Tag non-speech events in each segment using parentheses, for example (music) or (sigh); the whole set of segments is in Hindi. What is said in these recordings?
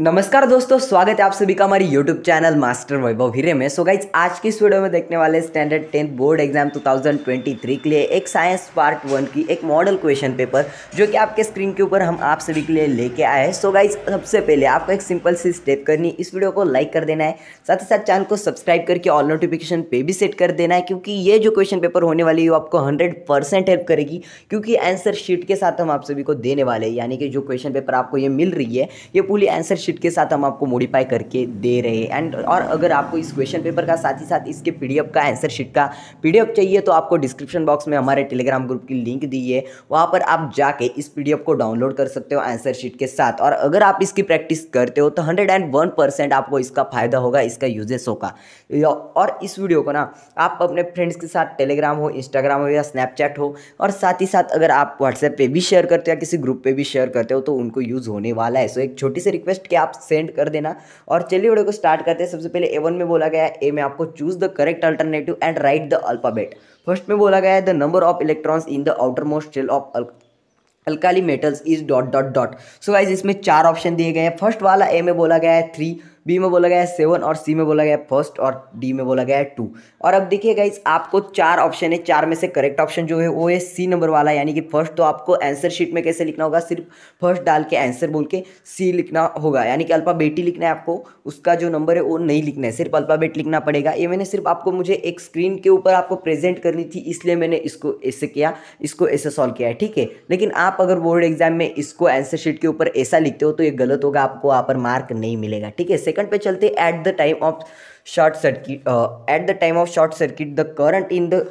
नमस्कार दोस्तों स्वागत है आप सभी का हमारी यूट्यूब चैनल मास्टर वैभव हिरे में सो गाइज आज की इस वीडियो में देखने वाले स्टैंडर्ड टेंथ बोर्ड एग्जाम 2023 के लिए एक साइंस पार्ट वन की एक मॉडल क्वेश्चन पेपर जो कि आपके स्क्रीन के ऊपर हम आप सभी के लिए लेके आए हैं सो गाइज सबसे पहले आपको एक सिंपल सी स्टेप करनी इस वीडियो को लाइक कर देना है साथ ही साथ चैनल को सब्सक्राइब करके ऑल नोटिफिकेशन पे भी सेट कर देना है क्योंकि ये जो क्वेश्चन पेपर होने वाली है वो आपको हंड्रेड हेल्प करेगी क्योंकि आंसर शीट के साथ हम आप सभी को देने वाले यानी कि जो क्वेश्चन पेपर आपको ये मिल रही है ये पूरी आंसर शीट के साथ हम आपको मॉडिफाई करके दे रहे हैं एंड और अगर आपको इस क्वेश्चन पेपर का साथ ही साथ इसके पी का आंसर शीट का पी चाहिए तो आपको डिस्क्रिप्शन बॉक्स में हमारे टेलीग्राम ग्रुप की लिंक दी है वहाँ पर आप जाके इस पी को डाउनलोड कर सकते हो आंसर शीट के साथ और अगर आप इसकी प्रैक्टिस करते हो तो हंड्रेड एंड वन परसेंट आपको इसका फ़ायदा होगा इसका यूजेस होगा और इस वीडियो को ना आप अपने फ्रेंड्स के साथ टेलीग्राम हो इंस्टाग्राम हो या स्नैपचैट हो और साथ ही साथ अगर आप व्हाट्सएप पे भी शेयर करते हो या किसी ग्रुप पे भी शेयर करते हो तो उनको यूज़ होने वाला है सो एक छोटी सी रिक्वेस्ट क्या आप सेंड कर देना और चलिए वीडियो को स्टार्ट करते हैं सबसे पहले ए वन में बोला गया ए में आपको choose the correct alternative and write the alphabet first में बोला गया है the number of electrons in the outermost shell of alkali metals is dot dot dot so wise इसमें चार ऑप्शन दिए गए हैं फर्स्ट वाला ए में बोला गया है थ्री बी में बोला गया है सेवन और सी में बोला गया है फर्स्ट और डी में बोला गया है टू और अब देखिए गाइज आपको चार ऑप्शन है चार में से करेक्ट ऑप्शन जो है वो है सी नंबर वाला यानी कि फर्स्ट तो आपको आंसर शीट में कैसे लिखना होगा सिर्फ फर्स्ट डाल के आंसर बोल के सी लिखना होगा यानी कि अल्फ़ाबेटी लिखना है आपको उसका जो नंबर है वो नहीं लिखना है सिर्फ अल्फ़ाबेट लिखना पड़ेगा ये मैंने सिर्फ आपको मुझे एक स्क्रीन के ऊपर आपको प्रेजेंट करनी थी इसलिए मैंने इसको ऐसे किया इसको ऐसे सॉल्व किया है ठीक है लेकिन आप अगर बोर्ड एग्जाम में इसको आंसर शीट के ऊपर ऐसा लिखते हो तो ये गलत होगा आपको वहाँ पर मार्क नहीं मिलेगा ठीक है सेकंड पे चलते at the time of short circuit at the time of short circuit the current in the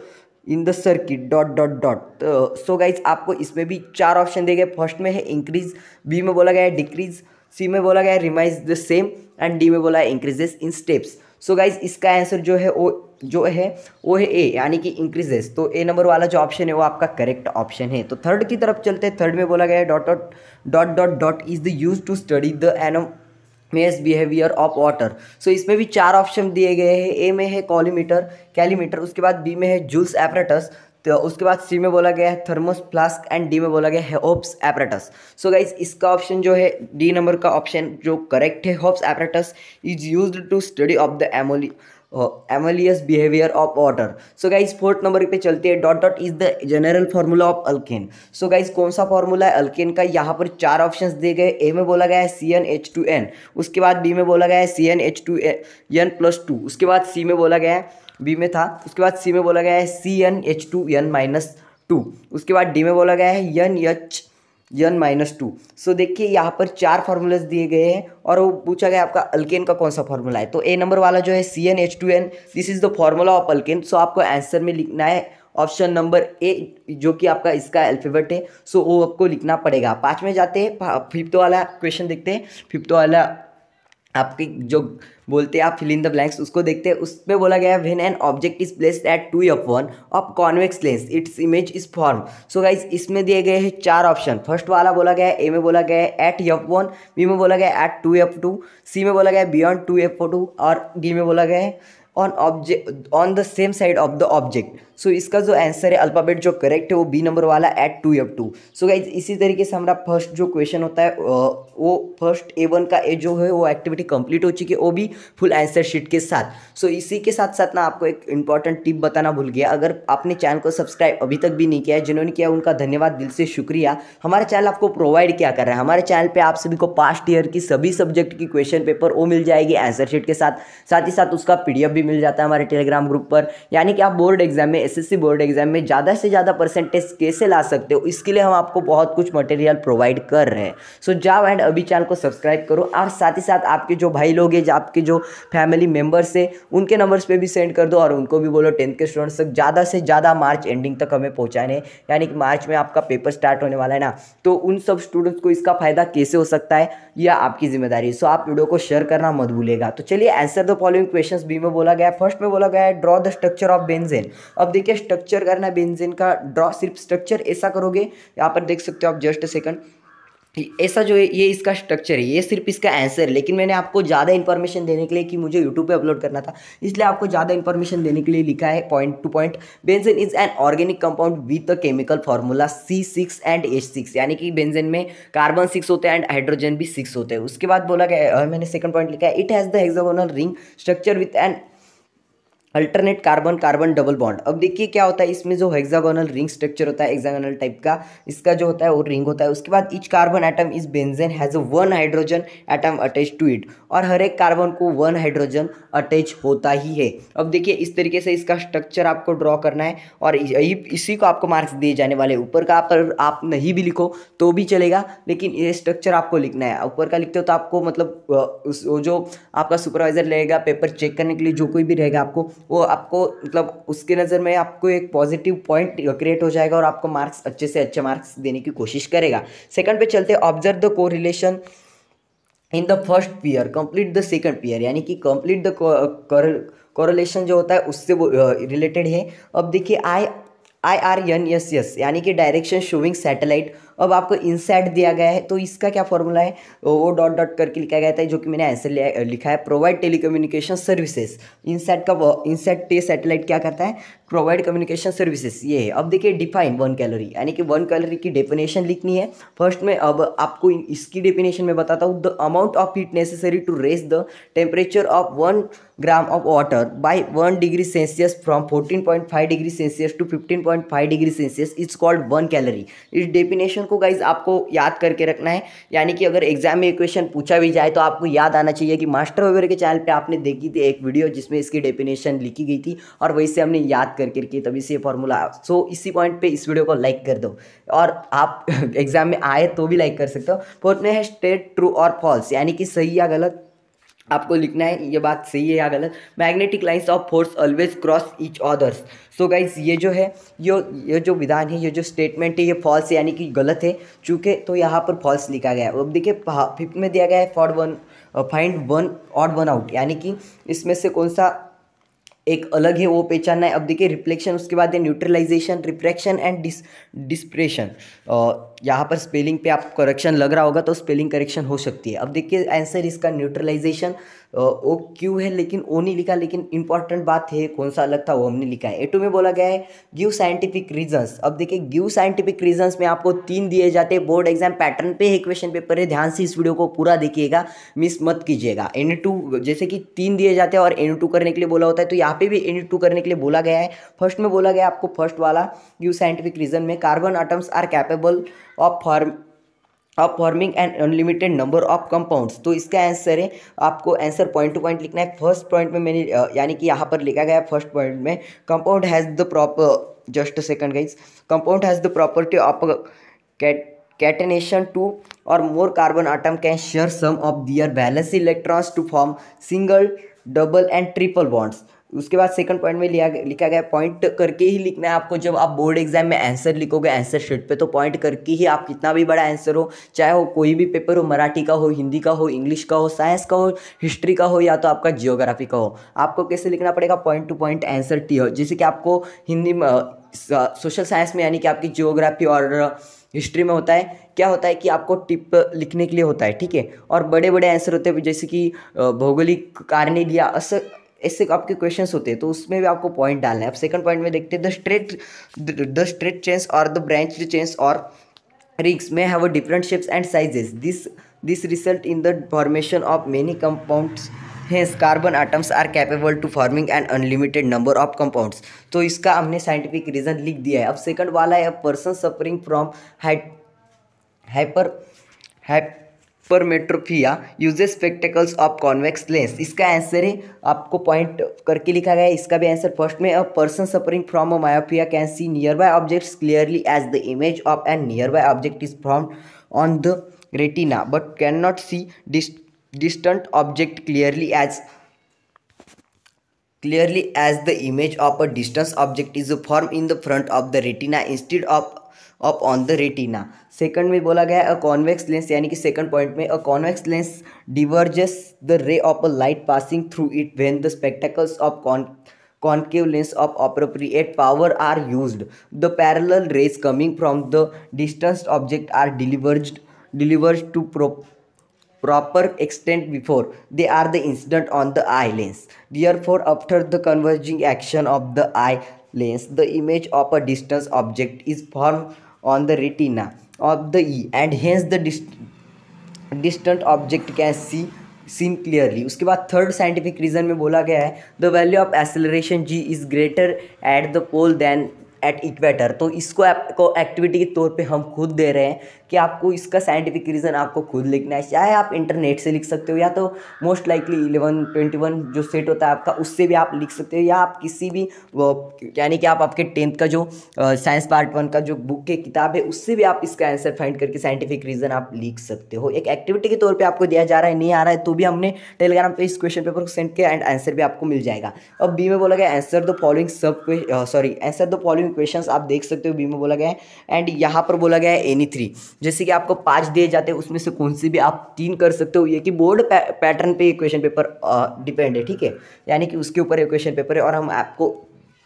in the circuit dot dot dot so guys आपको इसमें भी चार ऑप्शन दिए गए फर्स्ट में है इंक्रीज बी में बोला गया है डिक्रीज सी में बोला गया है remains the same and D में बोला है increases in steps so guys इसका आंसर जो है वो जो है वो है ए यानी कि इंक्रीजेस तो ए नंबर वाला जो ऑप्शन है वो आपका करेक्ट ऑप्शन है तो थर्ड की तरफ चलते हैं थर्ड में बोला गया है dot dot dot dot dot is the use to study the anomalous behaviour of water so इसमें भी चार ऑप्शन दिए गए हैं ए में है कॉलीमीटर कैलीमीटर उसके बाद बी में है जूल्स एपरेटस तो उसके बाद सी में बोला गया है थर्मोस फ्लास्क एंड डी में बोला गया है होप्स एपरेटस सो गाइज इसका ऑप्शन जो है डी नंबर का ऑप्शन जो करेक्ट है Hope's apparatus is use to study of the anomaly anomalous behaviour of water so guys fourth number पे चलते हैं dot dot is the general formula of alkane so guys कौन सा फार्मूला है अल्केन का यहाँ पर चार ऑप्शन दिए गए ए में बोला गया है C N H two N उसके बाद बी में बोला गया है C N H two N plus two उसके बाद सी में बोला गया है बी में था उसके बाद सी में बोला गया है C N H two N minus two उसके बाद डी में बोला गया है N H N minus two so देखिए यहाँ पर चार फार्मूलाज दिए गए हैं और वो पूछा गया आपका अल्केन का कौन सा फार्मूला है तो ए नंबर वाला जो है C N H two N this is the formula of alkane so आपको आंसर में लिखना है ऑप्शन नंबर ए जो कि आपका इसका अल्फेबेट है सो वो आपको लिखना पड़ेगा पाँच में जाते हैं फिफ्थ वाला क्वेश्चन देखते हैं फिफ्थ वाला आपकी जो बोलते हैं आप फिल इन द ब्लैंक्स उसको देखते हैं उस पर बोला गया है when an object is placed at two up one of convex lens its image is form so guys इसमें दिए गए हैं चार ऑप्शन फर्स्ट वाला बोला गया है ए में बोला गया है एट यफ वन बी में बोला गया है at two F two C में बोला गया है बियॉन्ड टू अप टू और डी में बोला गया है on object on the same side of the object so so, इसका जो आंसर है अल्फ़ाबेट जो करेक्ट है वो बी नंबर वाला at two F two so guys इसी तरीके से हमारा फर्स्ट जो क्वेश्चन होता है वो फर्स्ट ए वन का ए जो है वो एक्टिविटी कंप्लीट हो चुकी है वो भी फुल आंसर शीट के साथ सो so, इसी के साथ साथ ना आपको एक इंपॉर्टेंट टिप बताना भूल गया अगर आपने चैनल को सब्सक्राइब अभी तक भी नहीं किया है जिन्होंने किया उनका धन्यवाद दिल से शुक्रिया हमारा चैनल आपको प्रोवाइड क्या कर रहा है हमारे चैनल पर आप सभी को पास्ट ईयर की सभी सब्जेक्ट की क्वेश्चन पेपर वो मिल जाएगी आंसर शीट के साथ साथ ही साथ उसका पी भी मिल जाता है हमारे टेलीग्राम ग्रुप पर यानी कि आप बोर्ड एग्जाम में एसएससी बोर्ड एग्जाम में ज़्यादा से ज़्यादा परसेंटेज कैसे ला सकते हो इसके लिए हम आपको बहुत कुछ मटेरियल प्रोवाइड कर रहे हैं सो जाओ एंड अभी चैनल को सब्सक्राइब करो और साथ ही साथ आपके जो भाई लोग हैं आपके जो फैमिली मेम्बर्स है उनके नंबर्स पर भी सेंड कर दो और उनको भी बोलो टेंथ के स्टूडेंट्स तक ज़्यादा से ज़्यादा मार्च एंडिंग तक हमें पहुँचाने यानी कि मार्च में आपका पेपर स्टार्ट होने वाला है ना तो उन सब स्टूडेंट्स को इसका फ़ायदा कैसे हो सकता है यह आपकी जिम्मेदारी है so, आप वीडियो को शेयर करना मत भूलेगा तो चलिए answer the following question B में बोला गया फर्स्ट में बोला गया है draw the structure of benzene अब देखिए स्ट्रक्चर करना है बेंजिन का ड्रॉ सिर्फ स्ट्रक्चर ऐसा करोगे यहाँ पर देख सकते हो आप जस्ट सेकंड ऐसा जो है ये इसका स्ट्रक्चर है ये सिर्फ इसका आंसर है लेकिन मैंने आपको ज़्यादा इन्फॉर्मेशन देने के लिए कि मुझे यूट्यूब पे अपलोड करना था इसलिए आपको ज़्यादा इन्फॉर्मेशन देने के लिए लिखा है point to point benzene is an organic compound with a chemical formula C six and H six यानी कि बेंजन में कार्बन सिक्स होते हैं एंड हाइड्रोजन भी सिक्स होते हैं उसके बाद बोला गया मैंने सेकंड पॉइंट लिखा है it has the hexagonal ring structure with and alternate carbon carbon double bond अब देखिए क्या होता है इसमें जो हेक्सागोनल रिंग स्ट्रक्चर होता है हेक्सागोनल टाइप का इसका जो होता है वो रिंग होता है उसके बाद each carbon atom is benzene has one hydrogen atom attach to it और हर एक कार्बन को वन हाइड्रोजन अटैच होता ही है अब देखिए इस तरीके से इसका स्ट्रक्चर आपको ड्रॉ करना है और इसी को आपको मार्क्स दिए जाने वाले ऊपर का आप आप नहीं भी लिखो तो भी चलेगा लेकिन ये स्ट्रक्चर आपको लिखना है ऊपर का लिखते हो तो आपको मतलब उस जो आपका सुपरवाइजर रहेगा पेपर चेक करने के लिए जो कोई भी रहेगा आपको वो आपको मतलब उसके नज़र में आपको एक पॉजिटिव पॉइंट क्रिएट हो जाएगा और आपको मार्क्स अच्छे से अच्छे मार्क्स देने की कोशिश करेगा सेकंड पे चलते observe the correlation in the first pair complete the second pair यानी कि कंप्लीट द कोरिलेशन जो होता है उससे वो रिलेटेड है अब देखिए I I R N S S यानी कि डायरेक्शन शोविंग सैटेलाइट अब आपको इंसेट दिया गया है तो इसका क्या फॉर्मूला है वो डॉट डॉट करके लिखा गया था जो कि मैंने ऐसे लिखा है प्रोवाइड टेलीकम्युनिकेशन सर्विसेज इंसेट का इंसेट टे सैटेलाइट क्या करता है प्रोवाइड कम्युनिकेशन सर्विसेज ये है अब देखिए डिफाइन वन कैलोरी यानी कि वन कैलोरी की डेफिनेशन लिखनी है फर्स्ट में अब आपको इसकी डेफिनेशन में बताता हूँ the amount of heat necessary to raise the temperature of one gram of water by one degree Celsius from fourteen point five degree Celsius to fifteen point five degree Celsius is called one calorie इस डेफिनेशन क्वेश्चन को गाइज आपको याद करके रखना है यानी कि अगर एग्जाम में क्वेश्चन पूछा भी जाए तो आपको याद आना चाहिए कि मास्टर वगैरह के चैनल पर आपने देखी थी एक वीडियो जिसमें इसकी डेफिनेशन लिखी गई थी और वही से हमने याद करके रखी तभी से ये फॉर्मूला सो इसी पॉइंट पर इस वीडियो को लाइक कर दो और आप एग्जाम (laughs) में आए तो भी लाइक कर सकते हो फोर्थ में है स्टेट ट्रू और फॉल्स यानी कि सही या गलत आपको लिखना है ये बात सही है या गलत magnetic lines of force always cross each others so guys ये जो है ये ये जो विधान है ये जो स्टेटमेंट है ये फॉल्स यानी कि गलत है चूँकि तो यहाँ पर फॉल्स लिखा गया है अब देखिए फिफ्थ में दिया गया है फॉर वन फाइंड वन और वन आउट यानी कि इसमें से कौन सा एक अलग है वो पहचानना है अब देखिए रिफ्लेक्शन उसके बाद है neutralisation refraction and dis dispersion यहाँ पर स्पेलिंग पे आप करेक्शन लग रहा होगा तो स्पेलिंग करेक्शन हो सकती है अब देखिए आंसर इसका न्यूट्रलाइजेशन ओ क्यू है लेकिन ओ नहीं लिखा लेकिन इंपॉर्टेंट बात है कौन सा अलग था वो हमने लिखा है ए टू में बोला गया है गिव साइंटिफिक रीजंस अब देखिए गिव साइंटिफिक रीजंस में आपको तीन दिए जाते हैं बोर्ड एग्जाम पैटर्न पे है क्वेश्चन पेपर है ध्यान से इस वीडियो को पूरा देखिएगा मिस मत कीजिएगा एन टू जैसे कि तीन दिए जाते हैं और एन टू करने के लिए बोला होता है तो यहाँ पे भी एन टू करने के लिए बोला गया है फर्स्ट में बोला गया आपको फर्स्ट वाला गिव साइंटिफिक रीजन में carbon atoms are capable of form अब forming an unlimited number of compounds तो इसका आंसर है आपको आंसर पॉइंट टू पॉइंट लिखना है फर्स्ट पॉइंट में मैंने यानी कि यहाँ पर लिखा गया फर्स्ट पॉइंट में compound has the proper just second guys compound has the property of catenation two और more carbon atom can share some of their valence electrons to form single double and triple bonds उसके बाद सेकंड पॉइंट में लिया लिखा गया पॉइंट करके ही लिखना है आपको जब आप बोर्ड एग्जाम में आंसर लिखोगे आंसर शीट पे तो पॉइंट करके ही आप कितना भी बड़ा आंसर हो चाहे वो कोई भी पेपर हो मराठी का हो हिंदी का हो इंग्लिश का हो साइंस का हो हिस्ट्री का हो या तो आपका जियोग्राफी का हो आपको कैसे लिखना पड़ेगा पॉइंट टू पॉइंट आंसर टी हो जैसे कि आपको हिंदी सोशल साइंस में यानी कि आपकी जियोग्राफी और हिस्ट्री में होता है क्या होता है कि आपको टिप लिखने के लिए होता है ठीक है और बड़े बड़े आंसर होते हैं जैसे कि भौगोलिक कारण लिया अस ऐसे आपके क्वेश्चंस होते हैं तो उसमें भी आपको पॉइंट डालना है अब सेकंड पॉइंट में देखते हैं the straight the straight chains और द ब्रांच चेंस और रिंग्स में have a different shapes and sizes this this result in the formation of many compounds hence carbon atoms are capable to forming and unlimited number of compounds तो इसका हमने साइंटिफिक रीजन लिख दिया है अब सेकंड वाला है person suffering from hyper hypermetropia uses spectacles of convex lens इसका आंसर है आपको पॉइंट करके लिखा गया है इसका भी आंसर फर्स्ट में a person suffering from a myopia can see nearby objects clearly as the image of an nearby object is from on the retina but can not see distant object clearly as clearly as the image of a distance object is formed in the front of the retina instead of upon the retina second में बोला गया अ कॉन्वेक्स लेंस यानी कि सेकंड पॉइंट में a convex lens diverges the ray of a light passing through it when the spectacles of con concave lens of appropriate power are use the parallel rays coming from the distance object are diverged diverged to pro proper extent before they are the incident on the eye lens therefore after the converging action of the eye lens the image of a distance object is formed on the retina of the E and hence the dist distant object can see seen clearly उसके बाद थर्ड साइंटिफिक रीज़न में बोला गया है the value of acceleration G is greater at the pole than at equator तो इसको आपको एक्टिविटी के तौर पे हम खुद दे रहे हैं कि आपको इसका साइंटिफिक रीज़न आपको खुद लिखना है चाहे आप इंटरनेट से लिख सकते हो या तो most likely eleven twenty one जो सेट होता है आपका उससे भी आप लिख सकते हो या आप किसी भी यानी कि आप आपके टेंथ का जो साइंस पार्ट वन का जो बुक की किताब है उससे भी आप इसका आंसर फाइंड करके साइंटिफिक रीज़न आप लिख सकते हो एक एक्टिविटी के तौर पर आपको दिया जा रहा है नहीं आ रहा है तो भी हमने टेलीग्राम पर इस क्वेश्चन पेपर को सेंड किया एंड आंसर भी आपको मिल जाएगा अब बी में बोला गया आंसर द फॉलोइंग सब sorry answer the following question आप देख सकते हो बी में बोला गया है एंड यहाँ पर बोला गया है एनी थ्री जैसे कि आपको पाँच दिए जाते हैं उसमें से कौन सी भी आप तीन कर सकते हो ये कि बोर्ड पैटर्न पे इक्वेशन पेपर डिपेंड है ठीक है यानी कि उसके ऊपर इक्वेशन पेपर है और हम आपको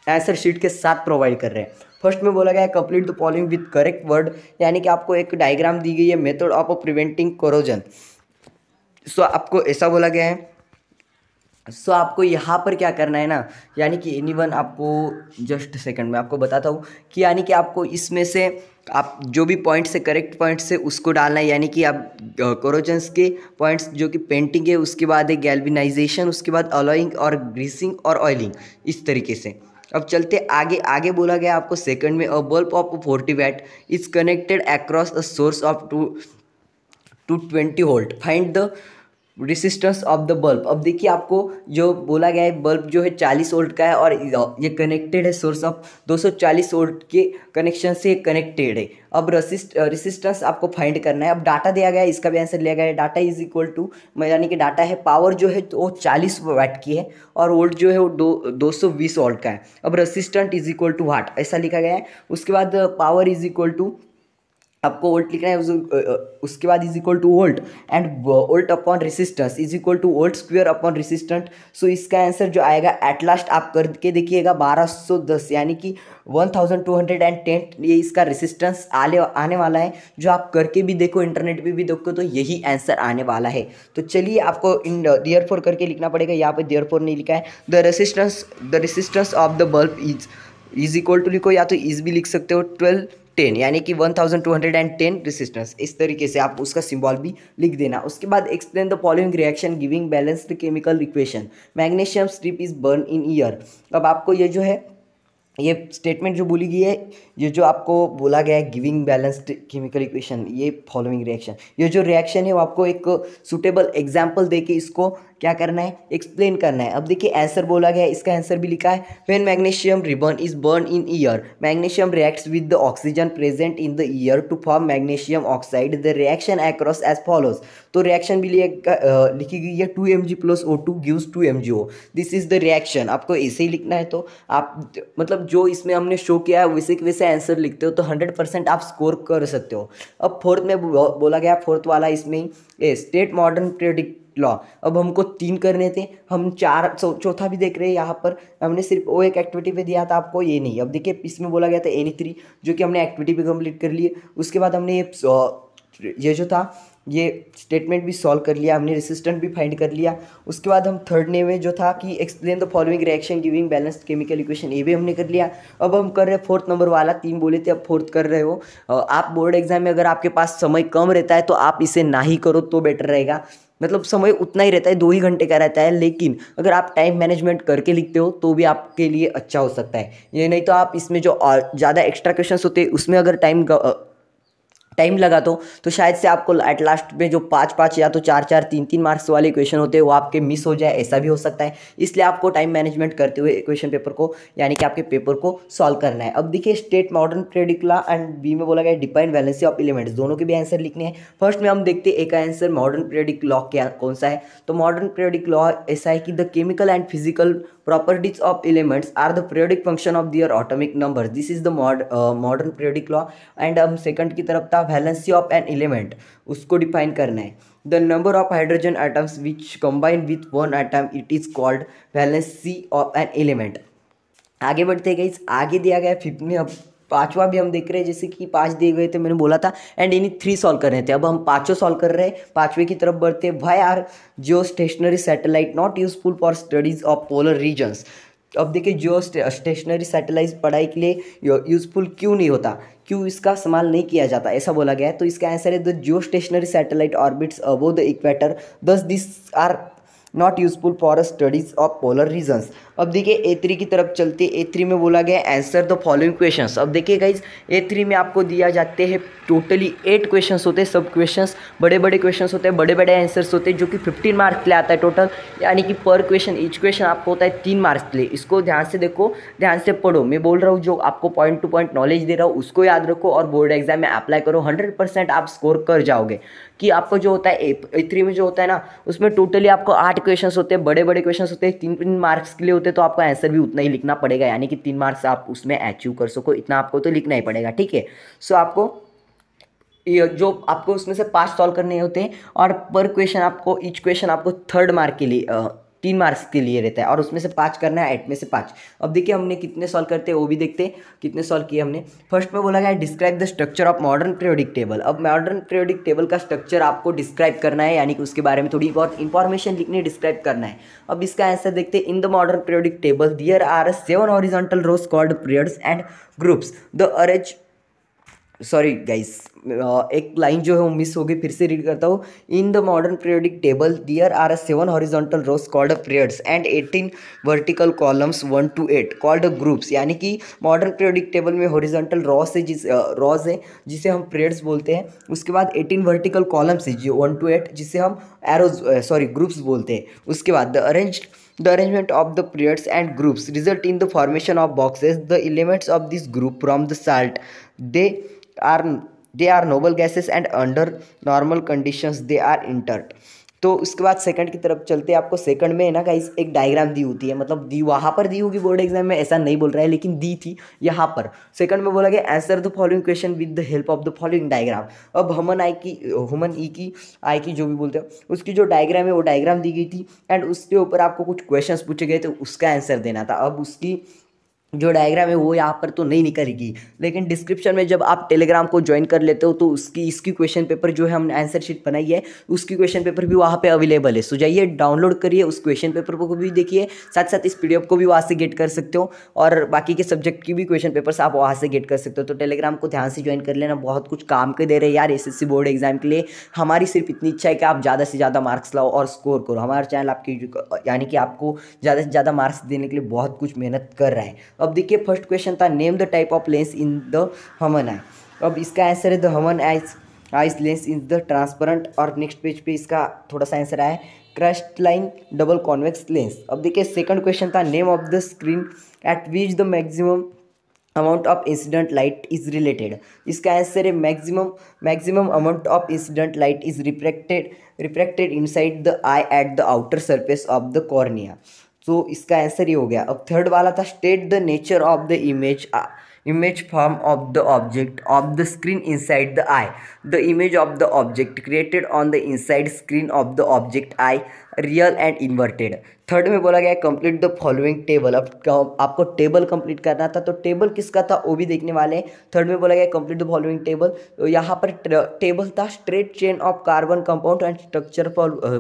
आंसर शीट के साथ प्रोवाइड कर रहे हैं फर्स्ट में बोला गया है complete the following with correct word यानी कि आपको एक डायग्राम दी गई है method of preventing corrosion so आपको ऐसा बोला गया है सो so, आपको यहाँ पर क्या करना है ना यानी कि एनी वन आपको जस्ट सेकंड में आपको बताता हूँ कि यानी कि आपको इसमें से आप जो भी पॉइंट से करेक्ट पॉइंट से उसको डालना है यानी कि आप कोरोजेंस के पॉइंट्स जो कि पेंटिंग है उसके बाद है गैल्विनाइजेशन उसके बाद अलॉइंग और ग्रीसिंग और ऑयलिंग इस तरीके से अब चलते आगे आगे बोला गया आपको सेकंड में a bulb of forty watt is connected across a source of two two twenty volt find the resistance of the bulb अब देखिए आपको जो बोला गया है बल्ब जो है चालीस वोल्ट का है और ये कनेक्टेड है सोर्स ऑफ दो सौ चालीस वोल्ट के कनेक्शन से कनेक्टेड है अब रसिस्ट रेसिस्टेंस आपको फाइंड करना है अब डाटा दिया गया है इसका भी आंसर लिया गया है डाटा इज इक्वल टू मैं यानी कि डाटा है पावर जो है वो चालीस वाट की है और वोल्ट जो है वो दो दो सौ बीस वोल्ट का है अब resistant is equal to watt ऐसा लिखा गया है उसके बाद पावर इज इक्वल टू आपको वोल्ट लिखना है उसके बाद is equal to volt and volt upon resistance is equal to volt square upon resistant so इसका आंसर जो आएगा एट लास्ट आप करके देखिएगा 1210 यानी कि 1210 ये इसका रेसिस्टेंस आने आने वाला है जो आप करके भी देखो इंटरनेट पे भी देखो तो यही आंसर आने वाला है तो चलिए आपको इन दियर फोर करके लिखना पड़ेगा यहाँ पर दियर फोर नहीं लिखा है the resistance the resistance of the bulb is is equal to लिखो या तो इज भी लिख सकते हो ट्वेल्व टेन यानी कि one thousand two hundred and ten resistance इस तरीके से आप उसका सिम्बॉल भी लिख देना उसके बाद explain the following reaction giving balanced chemical equation magnesium strip is burn in air अब आपको ये जो है ये स्टेटमेंट जो बोली गई है ये जो आपको बोला गया है गिविंग बैलेंस्ड केमिकल इक्वेशन ये फॉलोइंग रिएक्शन ये जो रिएक्शन है वो आपको एक सुटेबल एग्जाम्पल दे के इसको क्या करना है एक्सप्लेन करना है अब देखिए आंसर बोला गया है इसका आंसर भी लिखा है when magnesium ribbon is burn in air magnesium reacts with the oxygen present in the air to form magnesium oxide the reaction across as follows तो रिएक्शन भी लिखी गई है two M G plus O two gives two M G O this is the reaction आपको ऐसे ही लिखना है तो आप मतलब जो इसमें हमने शो किया है वैसे के वैसे आंसर लिखते हो तो हंड्रेड परसेंट आप स्कोर कर सकते हो अब फोर्थ में बोला गया फोर्थ वाला इसमें स्टेट मॉडर्न प्रेडिक्ट लॉ अब हमको तीन करने थे हम चार चौथा भी देख रहे हैं यहाँ पर हमने सिर्फ वो एक एक्टिविटी पे दिया था आपको ये नहीं अब देखिए इसमें बोला गया था एनी थ्री जो कि हमने एक्टिविटी पे कंप्लीट कर लिए उसके बाद हमने ये ये जो था ये स्टेटमेंट भी सॉल्व कर लिया हमने रेसिस्टेंट भी फाइंड कर लिया उसके बाद हम थर्ड ने में जो था कि explain the following reaction giving balance chemical equation ये भी हमने कर लिया अब हम कर रहे हैं फोर्थ नंबर वाला तीन बोले थे अब फोर्थ कर रहे हो आप बोर्ड एग्जाम में अगर आपके पास समय कम रहता है तो आप इसे ना ही करो तो बेटर रहेगा मतलब समय उतना ही रहता है दो ही घंटे का रहता है लेकिन अगर आप टाइम मैनेजमेंट करके लिखते हो तो भी आपके लिए अच्छा हो सकता है ये नहीं तो आप इसमें जो ज़्यादा एक्स्ट्रा क्वेश्चन होते हैं उसमें अगर टाइम टाइम लगा दो तो, तो शायद से आपको एट लास्ट में जो पाँच पाँच या तो चार चार तीन तीन मार्क्स वाले क्वेश्चन होते हैं वो आपके मिस हो जाए ऐसा भी हो सकता है इसलिए आपको टाइम मैनेजमेंट करते हुए क्वेश्चन पेपर को यानी कि आपके पेपर को सॉल्व करना है अब देखिए state modern periodic law and B में बोला गया डिपेंड बैलेंसी ऑफ एलिमेंट्स दोनों के भी आंसर लिखने हैं फर्स्ट में हम देखते हैं एक आंसर मॉडर्न प्रेडिक लॉ क्या कौन सा है तो मॉडर्न प्रेडिक लॉ ऐसा है कि the chemical and physical properties of elements are the periodic function of their atomic number this is the modern uh, law and हम सेकंड की तरफ था वैलेंसी ऑफ एन एलिमेंट उसको डिफाइन करना है the number of hydrogen atoms which combine with one atom it is called valency of an element आगे बढ़ते गए आगे दिया गया फिफ्थ में अब पांचवा भी हम देख रहे हैं जैसे कि पांच दिए गए थे मैंने बोला था एंड इन्हीं थ्री सॉल्व कर रहे थे अब हम पांचों सॉल्व कर रहे हैं पांचवे की तरफ बढ़ते हैं why are geostationary satellite not useful for studies of polar regions अब देखिए जियो स्टेशनरी सैटेलाइट पढ़ाई के लिए यूजफुल क्यों नहीं होता क्यों इसका इस्तेमाल नहीं किया जाता ऐसा बोला गया है तो इसका आंसर है the geostationary satellite orbits above the equator thus this are not useful for studies of polar regions अब देखिए ए थ्री की तरफ चलते ए थ्री में बोला गया आंसर द फॉलोइंग क्वेश्चन अब देखिए गाइज ए थ्री में आपको दिया जाते हैं टोटली एट क्वेश्चन होते हैं सब क्वेश्चन बड़े बड़े क्वेश्चन होते हैं बड़े बड़े आंसर्स होते हैं जो कि फिफ्टीन मार्क्स ले आता है टोटल यानी कि पर क्वेश्चन ईच क्वेश्चन आपको होता है तीन मार्क्स ले इसको ध्यान से देखो ध्यान से पढ़ो मैं बोल रहा हूँ जो आपको पॉइंट टू पॉइंट नॉलेज दे रहा हूँ उसको याद रखो और बोर्ड एग्जाम में अप्लाई करो हंड्रेड परसेंट आप स्कोर कर जाओगे कि आपको जो होता है ए थ्री में जो होता है ना उसमें टोटली आपको आठ क्वेश्चन होते हैं बड़े बड़े क्वेश्चन होते हैं तीन तीन मार्क्स के लिए होते होते तो आपका आंसर भी उतना ही लिखना पड़ेगा यानी कि तीन मार्क्स आप उसमें अचीव कर सको इतना आपको तो लिखना ही पड़ेगा ठीक है सो आपको ये जो आपको उसमें से पाँच सॉल्व करने होते हैं और पर क्वेश्चन आपको ईच क्वेश्चन आपको थर्ड मार्क के लिए तीन मार्क्स के लिए रहता है और उसमें से पाँच करना है एट में से पाँच अब देखिए हमने कितने सॉल्व करते हैं वो भी देखते हैं कितने सॉल्व किए हमने फर्स्ट में बोला गया है describe the structure of modern periodic table अब मॉडर्न पीरियोडिक टेबल का स्ट्रक्चर आपको डिस्क्राइब करना है यानी कि उसके बारे में थोड़ी बहुत इंफॉर्मेशन लिखनी डिस्क्राइब करना है अब इसका आंसर देखते हैं in the modern periodic table there are seven horizontal rows called periods and groups the arrange sorry guys uh, एक लाइन जो है वो मिस हो गई फिर से रीड करता हूँ in the modern periodic table there are a seven horizontal rows called a periods and eighteen vertical columns one two eight called a groups यानी कि मॉडर्न पीरियडिक टेबल में हॉरिजॉन्टल रोज है जिस रोज uh, है जिसे हम पीरियड्स बोलते हैं उसके बाद एटीन वर्टिकल कॉलम्स है जो वन टू एट जिसे हम एरोज सॉरी ग्रुप्स बोलते हैं उसके बाद the arrange the arrangement of the periods and groups result in the formation of boxes the elements of this group from the salt they are they are noble gases and under normal conditions they are inert तो उसके बाद सेकंड की तरफ चलते हैं आपको सेकंड में है ना गाइस एक डायग्राम दी होती है मतलब दी वहाँ पर दी होगी बोर्ड एग्जाम में ऐसा नहीं बोल रहा है लेकिन दी थी यहाँ पर सेकंड में बोला गया answer the following question with the help of the following diagram अब हमन आई की हुमन ई e की आई की जो भी बोलते हो उसकी जो डायग्राम है वो डायग्राम दी गई थी एंड उसके ऊपर आपको कुछ क्वेश्चन पूछे गए थे उसका आंसर देना था अब उसकी जो डायग्राम है वो यहाँ पर तो नहीं निकलेगी लेकिन डिस्क्रिप्शन में जब आप टेलीग्राम को ज्वाइन कर लेते हो तो उसकी इसकी क्वेश्चन पेपर जो है हमने आंसर शीट बनाई है उसकी क्वेश्चन पेपर भी वहाँ पे अवेलेबल है सो जाइए डाउनलोड करिए उस क्वेश्चन पेपर को भी देखिए साथ साथ इस पी को भी वहाँ से गेट कर सकते हो और बाकी के सब्जेक्ट की भी क्वेश्चन पेपर आप वहाँ से गेट कर सकते हो तो टेलीग्राम को ध्यान से ज्वाइन कर लेना बहुत कुछ काम के दे रहे यार एस बोर्ड एग्जाम के लिए हमारी सिर्फ इतनी इच्छा है कि आप ज़्यादा से ज़्यादा मार्क्स लाओ और स्कोर करो हमारा चैनल आपकी यानी कि आपको ज़्यादा से ज़्यादा मार्क्स देने के लिए बहुत कुछ मेहनत कर रहा है अब देखिए फर्स्ट क्वेश्चन था name the type of lens in the human eye अब इसका आंसर है the human eyes eyes lens is the transparent और नेक्स्ट पेज पे इसका थोड़ा सा आंसर आया crust line double convex lens अब देखिए सेकंड क्वेश्चन था name of the screen at which the maximum amount of incident light is related इसका आंसर है maximum maximum amount of incident light is refracted refracted inside the eye at the outer surface of the cornea तो इसका आंसर ये हो गया अब थर्ड वाला था state the nature of the image image form of the object of the screen inside the eye the image of the object created on the inside screen of the object eye real and inverted third में बोला गया कंप्लीट द फॉलोइंग टेबल अब आपको टेबल कंप्लीट करना था तो टेबल किसका था वो भी देखने वाले हैं थर्ड में बोला गया कंप्लीट द फॉलोइंग टेबल तो यहाँ पर टेबल था straight chain of carbon compound and structure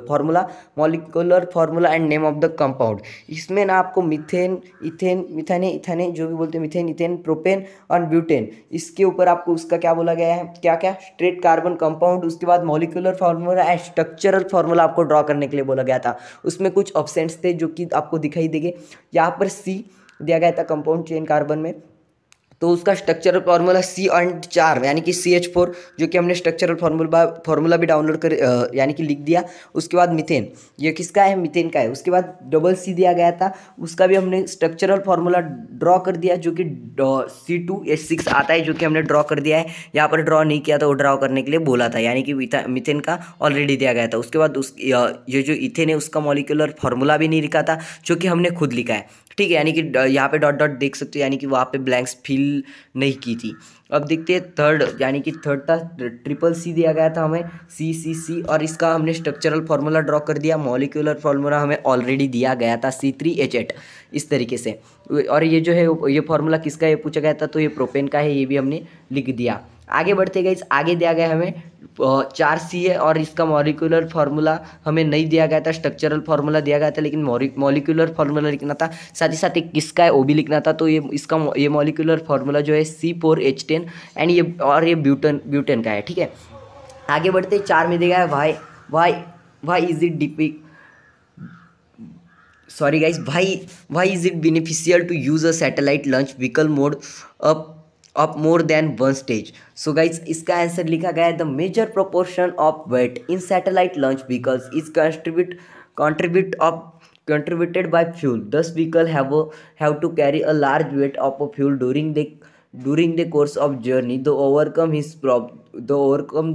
formula molecular formula and name of the compound इसमें ना आपको मिथेन इथेन मिथेन इथेन जो भी बोलते हैं मिथेन इथेन प्रोपेन और ब्यूटेन इसके ऊपर आपको उसका क्या बोला गया है क्या क्या स्ट्रेट कार्बन कंपाउंड उसके बाद molecular formula and structural formula आपको ड्रॉ करने के लिए बोला गया गया था उसमें कुछ ऑप्शंस थे जो कि आपको दिखाई देंगे यहाँ पर सी दिया गया था कंपाउंड चेन कार्बन में तो उसका स्ट्रक्चरल फार्मूला सी एंड चार यानी कि सी एच फोर जो कि हमने स्ट्रक्चरल फार्मूला फार्मूला भी डाउनलोड कर यानी कि लिख दिया उसके बाद मिथेन ये किसका है मिथेन का है उसके बाद डबल सी दिया गया था उसका भी हमने स्ट्रक्चरल फार्मूला ड्रॉ कर दिया जो कि सी टू एच सिक्स आता है जो कि हमने ड्रॉ कर दिया है यहाँ पर ड्रॉ नहीं किया था वो ड्रॉ करने के लिए बोला था यानी कि मिथेन का ऑलरेडी दिया गया था उसके बाद उस ये जो इथेन है उसका मॉलिकुलर फार्मूला भी नहीं लिखा था जो कि हमने खुद लिखा है ठीक है यानी कि यहाँ पे डॉट डॉट देख सकते हो यानी कि वहाँ पे ब्लैंक्स फिल नहीं की थी अब देखते हैं थर्ड यानी कि थर्ड था ट्रिपल सी दिया गया था हमें सी सी सी और इसका हमने स्ट्रक्चरल फार्मूला ड्रॉ कर दिया मॉलिक्यूलर फार्मूला हमें ऑलरेडी दिया गया था सी थ्री एच एट इस तरीके से और ये जो है ये फार्मूला किसका ये पूछा गया था तो ये प्रोपेन का है ये भी हमने लिख दिया आगे बढ़ते गए आगे दिया गया हमें चार सी है और इसका मॉलिकुलर फार्मूला हमें नहीं दिया गया था स्ट्रक्चरल फार्मूला दिया गया था लेकिन मॉलिकुलर फार्मूला लिखना था साथ ही साथ एक किसका है वो भी लिखना था तो ये इसका ये मॉलिकुलर फार्मूला जो है C four H ten and ये और ये ब्यूटन ब्यूटेन का है ठीक है आगे बढ़ते चार में देखा why why why is it depict sorry guys भाई why is it beneficial to use a satellite launch vehicle made up of more than one stage so guys इसका आंसर लिखा गया है the major proportion of weight in satellite launch vehicles is contribute contribute of contributed by fuel thus vehicle have have to carry a large weight of a fuel during the during the course of journey the overcome his prob the overcome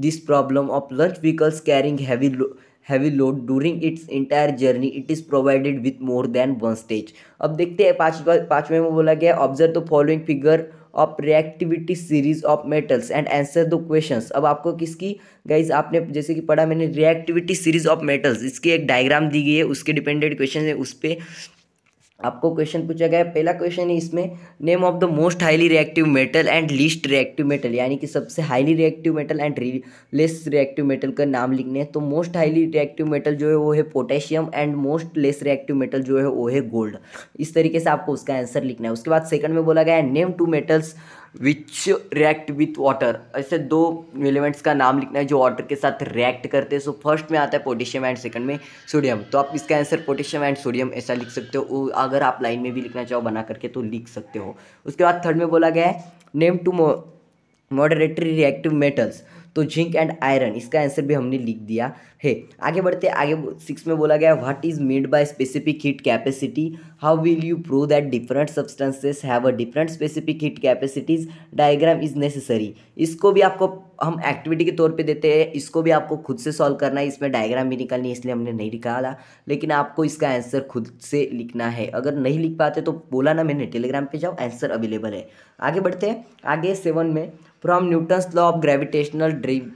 this problem of launch vehicles carrying heavy heavy load during its entire journey it is provided with more than one stage अब देखते हैं पाँच पाँचवें में बोला गया observe the following figure of reactivity series of metals and answer the questions अब आपको किसकी गाइज आपने जैसे कि पढ़ा मैंने रिएक्टिविटी सीरीज ऑफ मेटल्स इसकी एक डायग्राम दी गई है उसके डिपेंडेड क्वेश्चन है उस पर आपको क्वेश्चन पूछा गया है पहला क्वेश्चन है इसमें name of the most highly reactive metal and least reactive metal यानी कि सबसे highly reactive metal and less reactive metal का नाम लिखने हैं तो मोस्ट हाईली रिएक्टिव मेटल जो है वो है potassium and most less reactive metal जो है वो है गोल्ड इस तरीके से आपको उसका आंसर लिखना है उसके बाद सेकंड में बोला गया है name two metals which react with water ऐसे दो एलिमेंट्स का नाम लिखना है जो वाटर के साथ रिएक्ट करते हैं सो फर्स्ट में आता है पोटेशियम एंड सेकंड में सोडियम तो आप इसका आंसर पोटेशियम एंड सोडियम ऐसा लिख सकते हो अगर आप लाइन में भी लिखना चाहो बना करके तो लिख सकते हो उसके बाद थर्ड में बोला गया है name two moderately reactive metals तो जिंक एंड आयरन इसका आंसर भी हमने लिख दिया है आगे बढ़ते आगे सिक्स में बोला गया what is made by specific heat capacity how will you prove that different substances have a different specific heat capacities diagram is necessary इसको भी आपको हम एक्टिविटी के तौर पे देते हैं इसको भी आपको खुद से सॉल्व करना है इसमें डायग्राम भी निकालनी है इसलिए हमने नहीं निकाला लेकिन आपको इसका आंसर खुद से लिखना है अगर नहीं लिख पाते तो बोला ना मैंने टेलीग्राम पे जाओ आंसर अवेलेबल है आगे बढ़ते हैं आगे सेवन में From Newton's law of gravitational drive,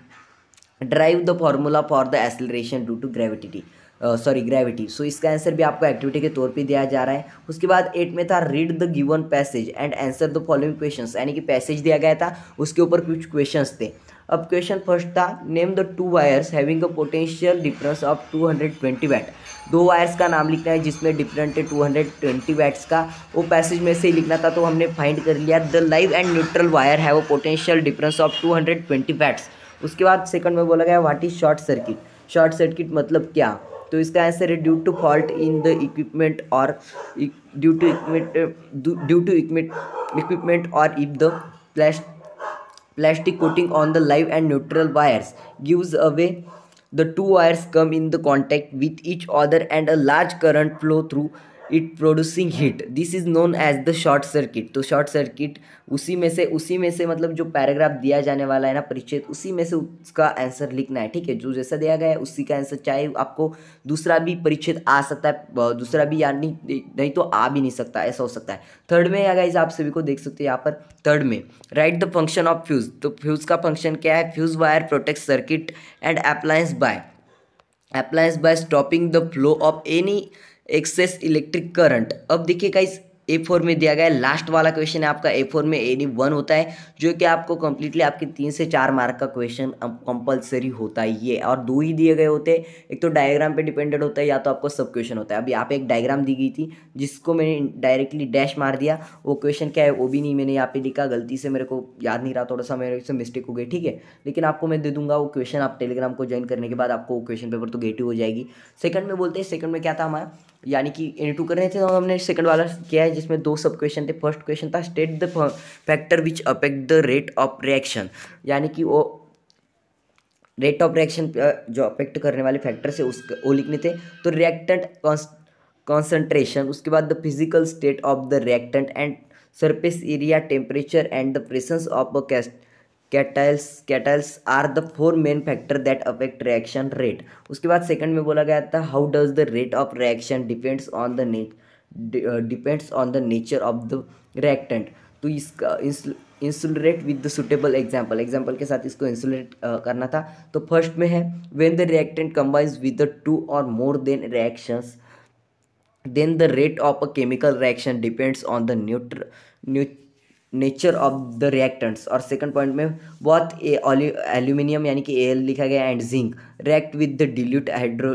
drive the formula for the acceleration due to gravity. Sorry gravity so इसका आंसर भी आपको एक्टिविटी के तौर पे दिया जा रहा है उसके बाद एट में था read the given passage and answer the following questions यानी कि पैसेज दिया गया था उसके ऊपर कुछ क्वेश्चंस थे अब क्वेश्चन फर्स्ट था name the two wires having a potential difference of 220 watt दो वायर्स का नाम लिखना है जिसमें डिफरेंट है 220 वैट्स का वो पैसेज में से ही लिखना था तो हमने फाइंड कर लिया the live and neutral wire है वो पोटेंशियल डिफरेंस ऑफ 220 वैट्स उसके बाद सेकंड में बोला गया what is short circuit short circuit मतलब क्या तो इसका आंसर है due to fault in the equipment और due to equipment due to equipment और if the plast plastic coating on the live and neutral wires gives away the two wires come in the contact with each other and a large current flow through it producing heat this is known as the short circuit तो शॉर्ट सर्किट उसी में से उसी में से मतलब जो पैराग्राफ दिया जाने वाला है ना परिच्छेद उसी में से उसका आंसर लिखना है ठीक है जो जैसा दिया गया है उसी का आंसर चाहे आपको दूसरा भी परिच्छेद आ सकता है दूसरा भी यानी नहीं तो आ भी नहीं सकता ऐसा हो सकता है थर्ड में अगर इस आप सभी को देख सकते हो यहाँ पर थर्ड में write the function of fuse तो फ्यूज़ का फंक्शन क्या है fuse wire protect circuit and appliance by appliance by stopping the flow of any excess electric current अब देखिए इस ए फोर में दिया गया है लास्ट वाला क्वेश्चन है आपका ए फोर में एनी वन होता है जो कि आपको कंप्लीटली आपके तीन से चार मार्क का क्वेश्चन कंपलसरी होता ही है और दो ही दिए गए होते हैं एक तो डायग्राम पे डिपेंडेड होता है या तो आपको सब क्वेश्चन होता है अब यहाँ पे एक डायग्राम दी गई थी जिसको मैंने डायरेक्टली डैश मार दिया वो क्वेश्चन क्या है वो भी नहीं मैंने यहाँ पे लिखा गलती से मेरे को याद नहीं रहा थोड़ा सा मेरे से मिस्टेक हो गई ठीक है लेकिन आपको मैं दे दूंगा वो क्वेश्चन आप टेलीग्राम को ज्वाइन करने के बाद आपको क्वेश्चन पेपर तो गेटिव हो जाएगी सेकंड में बोलते हैं सेकंड में क्या था हमारा यानी कि एन टू कर रहे थे तो हमने सेकंड वाला किया है जिसमें दो सब क्वेश्चन थे फर्स्ट क्वेश्चन था state the factor which affect the rate of reaction यानी कि वो रेट ऑफ रिएक्शन जो अफेक्ट करने वाले फैक्टर से उस वो लिखने थे तो रिएक्टेंट कॉन्सेंट्रेशन उसके बाद the physical state of the reactant and surface area temperature and the presence of a cast catalyst catalyst are the four main factor that affect reaction rate उसके बाद सेकंड में बोला गया था how does the rate of reaction depends on the depends on the nature of the reactant तो इसका illustrate with the suitable example example के साथ इसको इंसुलेट करना था तो फर्स्ट में है when the reactant combines with the two और more than reactions then the rate of a chemical reaction depends on the न्यूट्र नेचर ऑफ द रिएक्टेंट्स और सेकंड पॉइंट में बहुत एल्यूमिनियम यानी कि ए लिखा गया and zinc react with the dilute hydro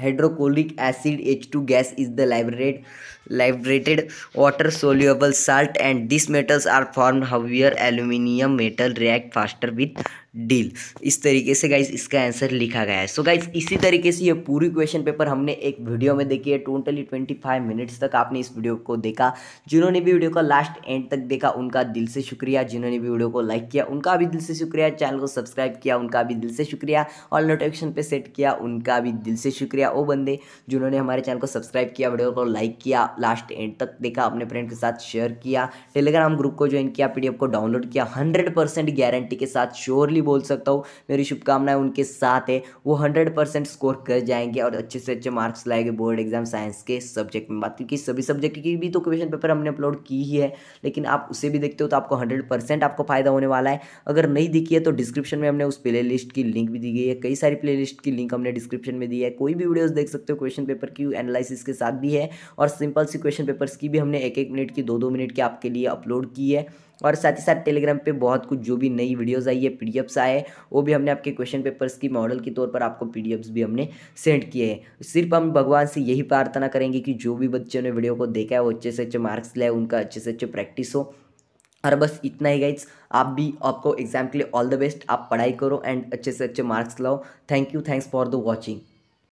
hydrochloric acid H two gas is the liberate liberated water soluble salt and this metals are form heavier aluminium metal react faster with deal इस तरीके से गाइज इसका आंसर लिखा गया है सो so गाइज इसी तरीके से ये पूरी क्वेश्चन पेपर हमने एक वीडियो में देखी है टोटली ट्वेंटी फाइव मिनट्स तक आपने इस वीडियो को देखा जिन्होंने भी वीडियो का लास्ट एंड तक देखा उनका दिल से शुक्रिया जिन्होंने भी वीडियो को लाइक किया उनका भी दिल से शुक्रिया चैनल को सब्सक्राइब किया उनका भी दिल से शुक्रिया और नोटिफिकेशन पर सेट किया उनका भी दिल से शुक्रिया वो बंदे जिन्होंने हमारे चैनल को सब्सक्राइब किया वीडियो को लाइक किया लास्ट एंड तक देखा अपने फ्रेंड के साथ शेयर किया टेलीग्राम ग्रुप को ज्वाइन किया पी को डाउनलोड किया हंड्रेड गारंटी के साथ श्योरली भी बोल सकता हूँ मेरी शुभकामनाएं उनके साथ है वो हंड्रेड परसेंट स्कोर कर जाएंगे और अच्छे से अच्छे मार्क्स लाएंगे बोर्ड एग्जाम साइंस के सब्जेक्ट में बात क्योंकि सभी सब्जेक्ट की भी तो क्वेश्चन पेपर हमने अपलोड की ही है लेकिन आप उसे भी देखते हो तो आपको हंड्रेड आपको फ़ायदा होने वाला है अगर नहीं दिखी है तो डिस्क्रिप्शन में हमने उस प्ले की लिंक भी दी गई है कई सारी प्ले की लिंक हमने डिस्क्रिप्शन में दी है कोई भी वीडियोज़ देख सकते हो क्वेश्चन पेपर की एनालिसिस के साथ भी है और सिंपल सी क्वेश्चन पेपर्स की भी हमने एक एक मिनट की दो दो मिनट की आपके लिए अपलोड की है और साथ ही साथ टेलीग्राम पे बहुत कुछ जो भी नई वीडियोस आई है पीडीएफ्स आए वो भी हमने आपके क्वेश्चन पेपर्स की मॉडल के तौर पर आपको पीडीएफ्स भी हमने सेंड किए हैं सिर्फ हम भगवान से यही प्रार्थना करेंगे कि जो भी बच्चों ने वीडियो को देखा है वो अच्छे से अच्छे मार्क्स लाए उनका अच्छे से अच्छे प्रैक्टिस हो और बस इतना ही गाइड्स आप भी आपको एग्जाम के लिए ऑल द बेस्ट आप पढ़ाई करो एंड अच्छे से अच्छे मार्क्स लाओ thank you thanks for the watching